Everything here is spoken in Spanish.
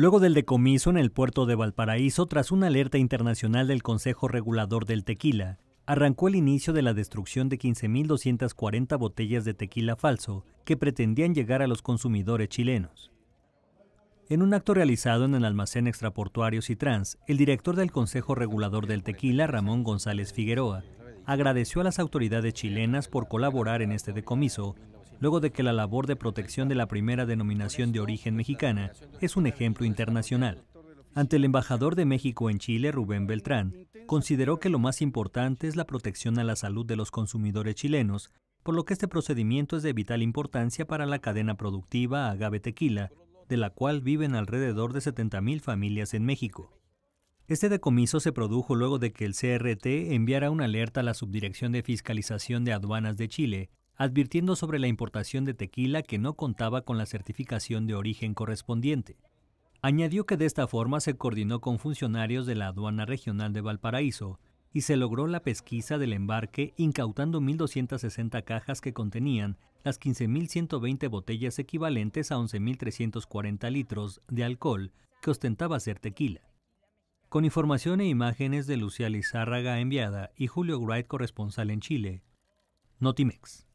Luego del decomiso en el puerto de Valparaíso, tras una alerta internacional del Consejo Regulador del Tequila, arrancó el inicio de la destrucción de 15.240 botellas de tequila falso que pretendían llegar a los consumidores chilenos. En un acto realizado en el almacén extraportuario Trans, el director del Consejo Regulador del Tequila, Ramón González Figueroa, agradeció a las autoridades chilenas por colaborar en este decomiso luego de que la labor de protección de la primera denominación de origen mexicana es un ejemplo internacional. Ante el embajador de México en Chile, Rubén Beltrán, consideró que lo más importante es la protección a la salud de los consumidores chilenos, por lo que este procedimiento es de vital importancia para la cadena productiva agave tequila, de la cual viven alrededor de 70.000 familias en México. Este decomiso se produjo luego de que el CRT enviara una alerta a la Subdirección de Fiscalización de Aduanas de Chile advirtiendo sobre la importación de tequila que no contaba con la certificación de origen correspondiente. Añadió que de esta forma se coordinó con funcionarios de la aduana regional de Valparaíso y se logró la pesquisa del embarque incautando 1.260 cajas que contenían las 15.120 botellas equivalentes a 11.340 litros de alcohol que ostentaba ser tequila. Con información e imágenes de Lucía Lizárraga enviada y Julio Wright corresponsal en Chile, Notimex.